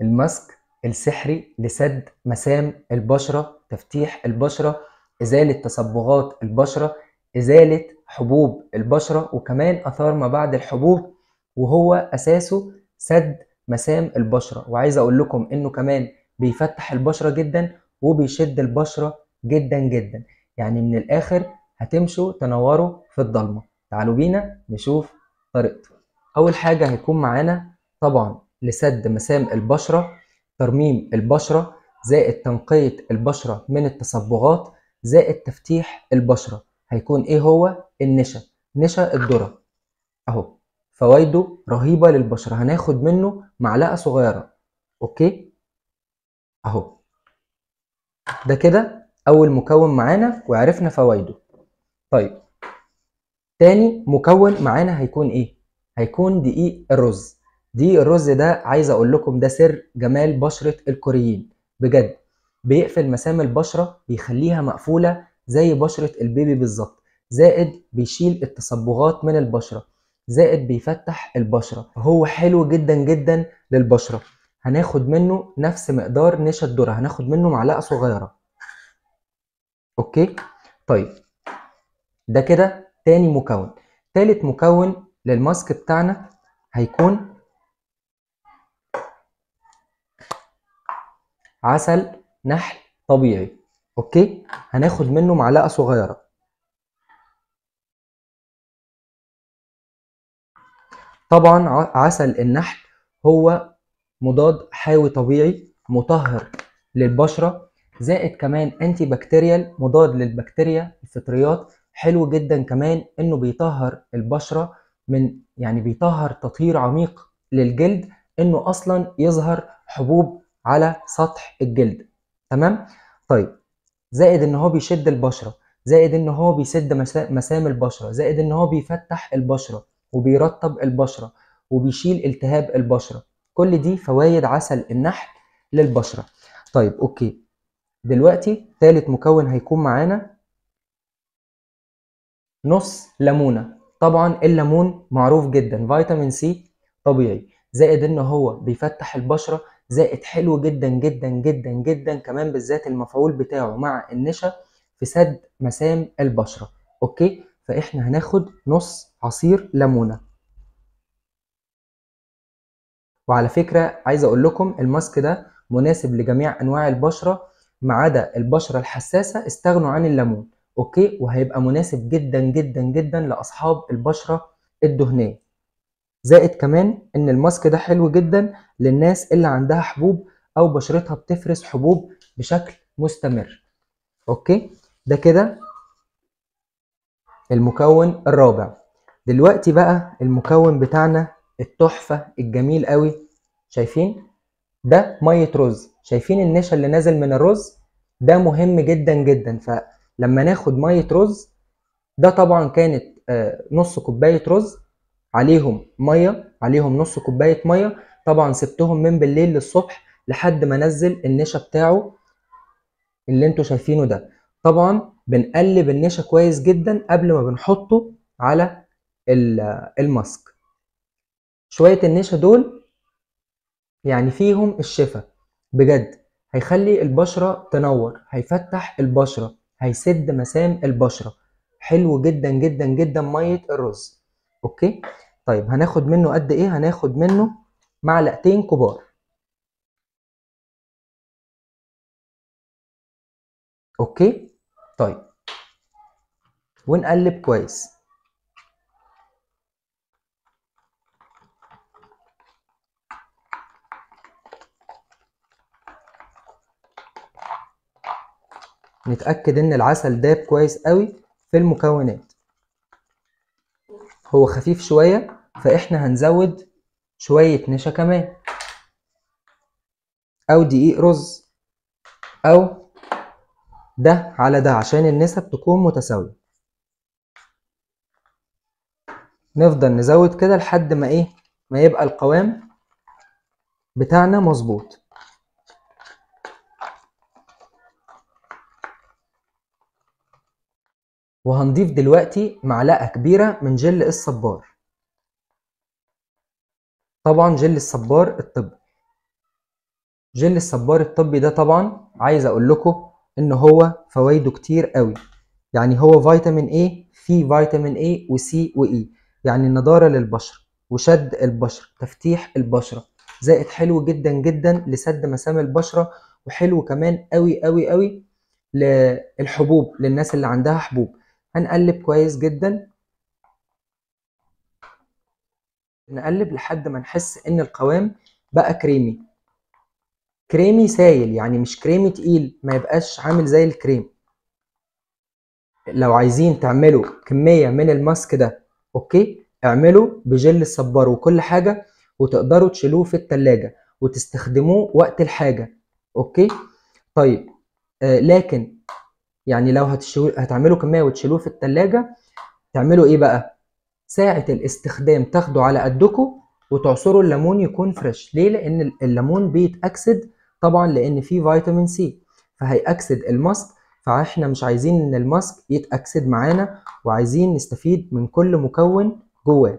الماسك السحري لسد مسام البشرة تفتيح البشرة إزالة تصبغات البشرة إزالة حبوب البشرة وكمان آثار ما بعد الحبوب وهو أساسه سد مسام البشرة وعايز أقول لكم إنه كمان بيفتح البشرة جدا وبيشد البشرة جدا جدا يعني من الآخر هتمشوا تنوروا في الضلمة تعالوا بينا نشوف طريقته أول حاجة هيكون معانا طبعا لسد مسام البشرة ترميم البشرة زائد تنقية البشرة من التصبغات زائد تفتيح البشرة هيكون ايه هو النشا نشا الذرة اهو فوائده رهيبة للبشرة هناخد منه معلقة صغيرة اوكي اهو ده كده اول مكون معانا وعرفنا فوائده طيب تاني مكون معانا هيكون ايه هيكون دقيق الرز دي الرز ده عايز اقول لكم ده سر جمال بشره الكوريين بجد بيقفل مسام البشره بيخليها مقفوله زي بشره البيبي بالظبط زائد بيشيل التصبغات من البشره زائد بيفتح البشره هو حلو جدا جدا للبشره هناخد منه نفس مقدار نشا الذره هناخد منه معلقه صغيره اوكي طيب ده كده تاني مكون تالت مكون للماسك بتاعنا هيكون عسل نحل طبيعي اوكي هناخد منه معلقه صغيره طبعا عسل النحل هو مضاد حيوي طبيعي مطهر للبشره زائد كمان انتي بكتيريال مضاد للبكتيريا الفطريات حلو جدا كمان انه بيطهر البشره من يعني بيطهر تطهير عميق للجلد انه اصلا يظهر حبوب على سطح الجلد تمام طيب زائد ان هو بيشد البشره زائد ان هو بيسد مسام البشره زائد ان هو بيفتح البشره وبيرطب البشره وبيشيل التهاب البشره كل دي فوائد عسل النحل للبشره طيب اوكي دلوقتي ثالث مكون هيكون معانا نص ليمونه طبعا الليمون معروف جدا فيتامين سي طبيعي زائد ان هو بيفتح البشره زائد حلو جدا جدا جدا جدا كمان بالذات المفعول بتاعه مع النشا في سد مسام البشرة اوكي فاحنا هناخد نص عصير ليمونة وعلى فكرة عايز اقول لكم الماسك ده مناسب لجميع انواع البشرة ما عدا البشرة الحساسة استغنوا عن الليمون اوكي وهيبقى مناسب جدا جدا جدا لاصحاب البشرة الدهنية زائد كمان ان الماسك ده حلو جدا للناس اللي عندها حبوب او بشرتها بتفرز حبوب بشكل مستمر اوكي ده كده المكون الرابع دلوقتي بقى المكون بتاعنا التحفه الجميل قوي شايفين ده ميه رز شايفين النشا اللي نازل من الرز ده مهم جدا جدا فلما ناخد ميه رز ده طبعا كانت آه، نص كوبايه رز عليهم ميه عليهم نص كوبايه ميه طبعا سبتهم من بالليل للصبح لحد ما انزل النشا بتاعه اللي انتوا شايفينه ده طبعا بنقلب النشا كويس جدا قبل ما بنحطه على الماسك شويه النشا دول يعني فيهم الشفا بجد هيخلي البشره تنور هيفتح البشره هيسد مسام البشره حلو جدا جدا جدا ميه الرز اوكي طيب هناخد منه قد ايه هناخد منه معلقتين كبار اوكي طيب ونقلب كويس نتأكد إن العسل داب كويس قوي في المكونات هو خفيف شوية فاحنا هنزود شوية نشا كمان او دقيق رز او ده على ده عشان النسب تكون متساوية نفضل نزود كده لحد ما ايه ما يبقى القوام بتاعنا مظبوط وهنضيف دلوقتي معلقة كبيرة من جل الصبار طبعا جل الصبار الطبي جل الصبار الطبي ده طبعا عايز اقول لكم ان هو فوائده كتير قوي يعني هو فيتامين A فيه فيتامين A وسي وإي e. يعني نضارة للبشرة وشد البشرة تفتيح البشرة زائد حلو جدا جدا لسد مسام البشرة وحلو كمان قوي قوي قوي للحبوب للناس اللي عندها حبوب هنقلب كويس جدا نقلب لحد ما نحس ان القوام بقى كريمي كريمي سايل يعني مش كريمي تقيل ما يبقاش عامل زي الكريم لو عايزين تعملوا كمية من الماسك ده اوكي اعملوا بجل الصبار وكل حاجة وتقدروا تشيلوه في التلاجة وتستخدموه وقت الحاجة اوكي طيب آه لكن يعني لو هتشيلوه هتعملوا كمية وتشيلوه في التلاجة تعملوا ايه بقى ساعة الاستخدام تاخده على قدكم وتعصروا الليمون يكون فريش ليه لان الليمون بيتأكسد طبعا لان فيه فيتامين سي فهيأكسد الماسك فاحنا مش عايزين ان الماسك يتأكسد معانا وعايزين نستفيد من كل مكون جواه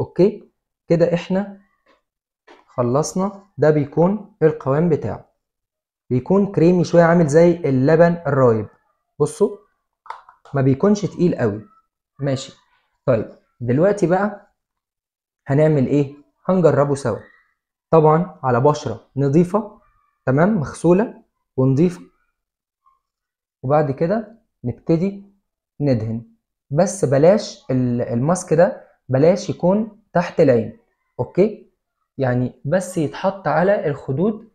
اوكي كده احنا خلصنا ده بيكون القوام بتاعه بيكون كريمي شويه عامل زي اللبن الرايب بصوا ما بيكونش تقيل قوي ماشي طيب دلوقتي بقى هنعمل ايه هنجربه سوا طبعا على بشره نظيفه تمام مغسوله ونضيفه وبعد كده نبتدي ندهن بس بلاش الماسك ده بلاش يكون تحت العين اوكي يعني بس يتحط على الخدود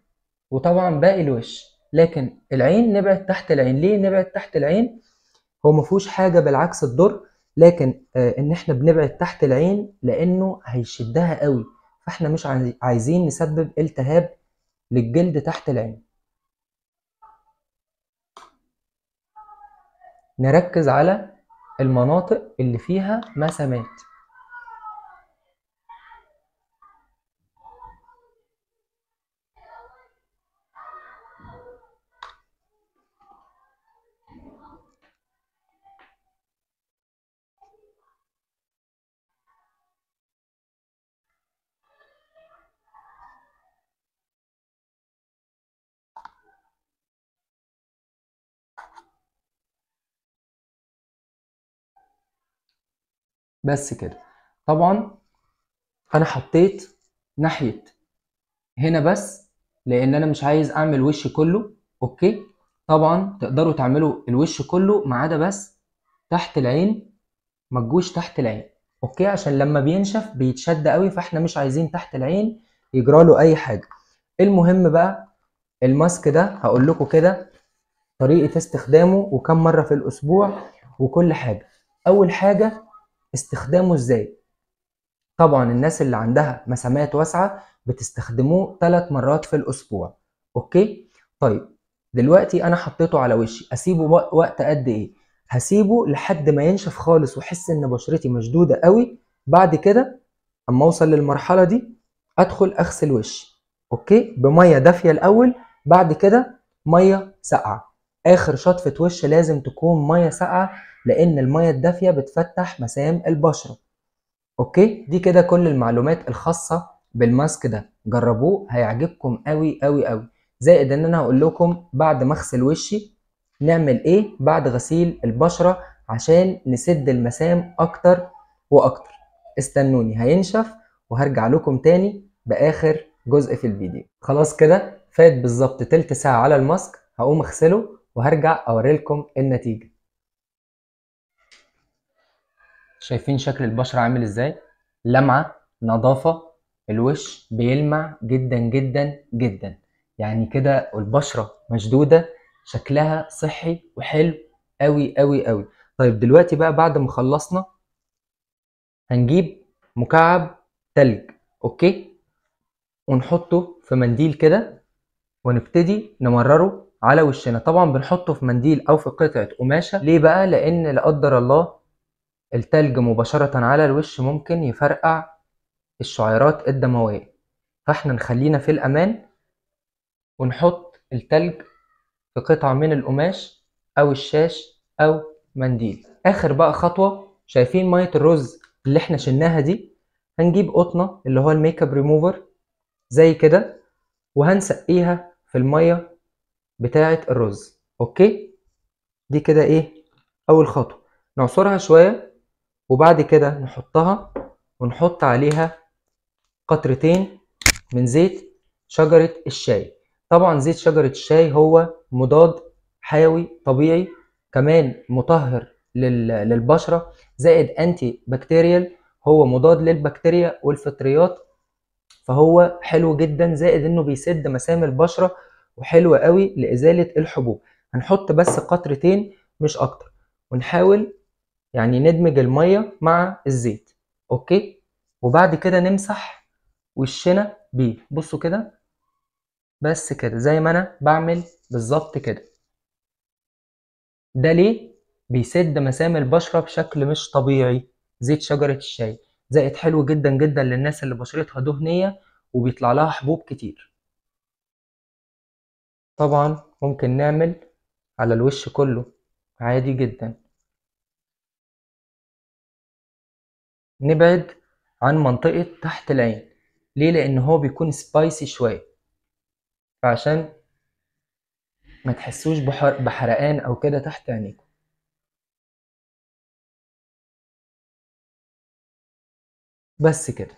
وطبعا باقي الوش لكن العين نبعد تحت العين ليه نبعد تحت العين هو مفهوش حاجه بالعكس الضر لكن آه، ان احنا بنبعد تحت العين لانه هيشدها قوي فاحنا مش عايزين نسبب التهاب للجلد تحت العين نركز على المناطق اللي فيها مسامات بس كده طبعا انا حطيت ناحيه هنا بس لان انا مش عايز اعمل وش كله اوكي طبعا تقدروا تعملوا الوش كله ما عدا بس تحت العين ما تجوش تحت العين اوكي عشان لما بينشف بيتشد قوي فاحنا مش عايزين تحت العين يجرى له اي حاجه المهم بقى الماسك ده هقول لكم كده طريقه استخدامه وكم مره في الاسبوع وكل حاجه اول حاجه استخدامه ازاي طبعا الناس اللي عندها مسامات واسعه بتستخدموه ثلاث مرات في الاسبوع اوكي طيب دلوقتي انا حطيته على وشي اسيبه وقت قد ايه هسيبه لحد ما ينشف خالص واحس ان بشرتي مشدوده قوي بعد كده اما اوصل للمرحله دي ادخل اغسل وشي اوكي بميه دافيه الاول بعد كده ميه ساقعه اخر شطفه وش لازم تكون ميه ساقعه لان الميه الدافيه بتفتح مسام البشره اوكي دي كده كل المعلومات الخاصه بالماسك ده جربوه هيعجبكم قوي قوي قوي زائد ان انا هقول لكم بعد ما اغسل وشي نعمل ايه بعد غسيل البشره عشان نسد المسام اكتر واكتر استنوني هينشف وهرجع لكم تاني باخر جزء في الفيديو خلاص كده فات بالظبط تلت ساعه على الماسك هقوم اغسله وهرجع اوريلكم النتيجه شايفين شكل البشرة عامل ازاي لمعة نظافة الوش بيلمع جدا جدا جدا يعني كده البشرة مشدودة شكلها صحي وحلو قوي قوي قوي طيب دلوقتي بقى بعد ما خلصنا هنجيب مكعب تلج اوكي ونحطه في منديل كده ونبتدي نمرره على وشنا طبعا بنحطه في منديل او في قطعه قماشه ليه بقى لان لا قدر الله التلج مباشرة على الوش ممكن يفرقع الشعيرات الدموية فاحنا نخلينا في الأمان ونحط التلج في قطعة من القماش أو الشاش أو منديل آخر بقى خطوة شايفين مية الرز اللي احنا شلناها دي هنجيب قطنة اللي هو الميك اب ريموفر زي كده وهنسقيها في المية بتاعة الرز اوكي دي كده ايه أول خطوة نعصرها شوية وبعد كده نحطها ونحط عليها قطرتين من زيت شجرة الشاي طبعا زيت شجرة الشاي هو مضاد حيوي طبيعي كمان مطهر للبشرة زائد انتي بكتيريال هو مضاد للبكتيريا والفطريات فهو حلو جدا زائد انه بيسد مسام البشرة وحلو قوي لازالة الحبوب هنحط بس قطرتين مش اكتر ونحاول يعني ندمج الميه مع الزيت اوكي وبعد كده نمسح وشنا بيه بصوا كده بس كده زي ما انا بعمل بالظبط كده ده ليه بيسد مسام البشره بشكل مش طبيعي زيت شجره الشاي زائد حلو جدا جدا للناس اللي بشرتها دهنيه وبيطلع لها حبوب كتير طبعا ممكن نعمل على الوش كله عادي جدا نبعد عن منطقة تحت العين ليه لأن هو بيكون سبايسي شوية فعشان ما تحسوش بحرقان أو كده تحت عينيكم بس كده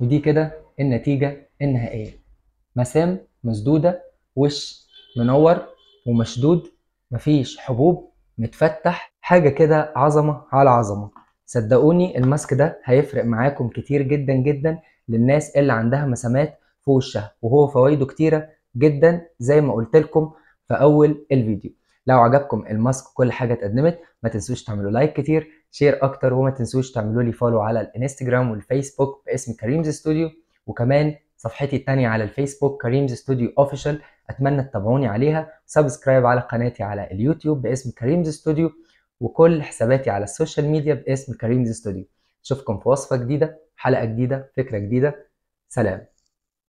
ودي كده النتيجة النهائية مسام مسدودة وش منور ومشدود مفيش حبوب متفتح حاجه كده عظمه على عظمه صدقوني الماسك ده هيفرق معاكم كتير جدا جدا للناس اللي عندها مسامات في وشها وهو فوائده كتيره جدا زي ما قلت لكم في اول الفيديو لو عجبكم الماسك وكل حاجه اتقدمت ما تنسوش تعملوا لايك كتير شير اكتر وما تنسوش تعملوا لي فولو على الانستجرام والفيسبوك باسم كريمز استوديو وكمان صفحتي التانية على الفيسبوك كريمز استوديو اوفيشال اتمنى تتابعوني عليها سبسكرايب على قناتي على اليوتيوب باسم كريمز استوديو وكل حساباتي على السوشيال ميديا باسم كريم زي ستوديو اشوفكم في وصفه جديده حلقه جديده فكره جديده سلام